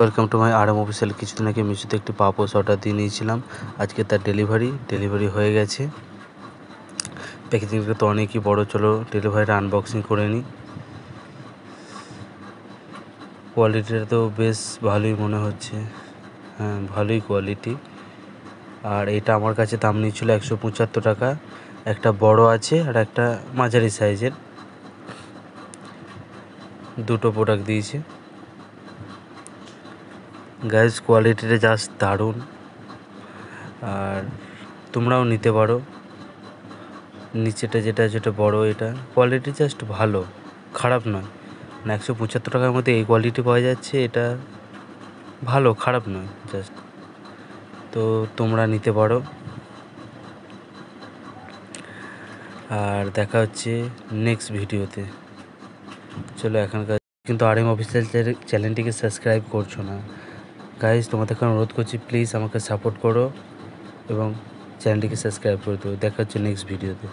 welcome to my আরাম official কিছুদিন আগে মিশুতে একটি পাপোস অর্ডার দিয়ে নিয়েছিলাম আজকে তার ডেলিভারি ডেলিভারি হয়ে গেছে প্যাকেজিংটা তো অনেকই বড়ো চলো ডেলিভারিটা আনবক্সিং করে নিই কোয়ালিটিটা তো বেশ ভালোই মনে হচ্ছে হ্যাঁ ভালোই কোয়ালিটি আর এটা আমার কাছে দাম নিয়েছিল একশো পঁচাত্তর টাকা একটা বড় আছে আর একটা মাঝারি সাইজের দুটো প্রোডাক্ট দিয়েছে গ্যাস কোয়ালিটিটা জাস্ট দারুণ আর তোমরাও নিতে পারো নিচেটা যেটা যেটা বড় এটা কোয়ালিটি জাস্ট ভালো খারাপ নয় না মানে একশো পঁচাত্তর টাকার মধ্যে এই কোয়ালিটি পাওয়া যাচ্ছে এটা ভালো খারাপ নয় জাস্ট তো তোমরা নিতে পারো আর দেখা হচ্ছে নেক্সট ভিডিওতে চলো এখনকার কিন্তু আর এম অফিসিয়াল চ্যানেলটিকে সাবস্ক্রাইব করছো না গাইজ তোমাদেরকে অনুরোধ করছি প্লিজ আমাকে সাপোর্ট করো এবং চ্যানেলটিকে সাবস্ক্রাইব করে দেবো দেখা হচ্ছে নেক্সট ভিডিওতে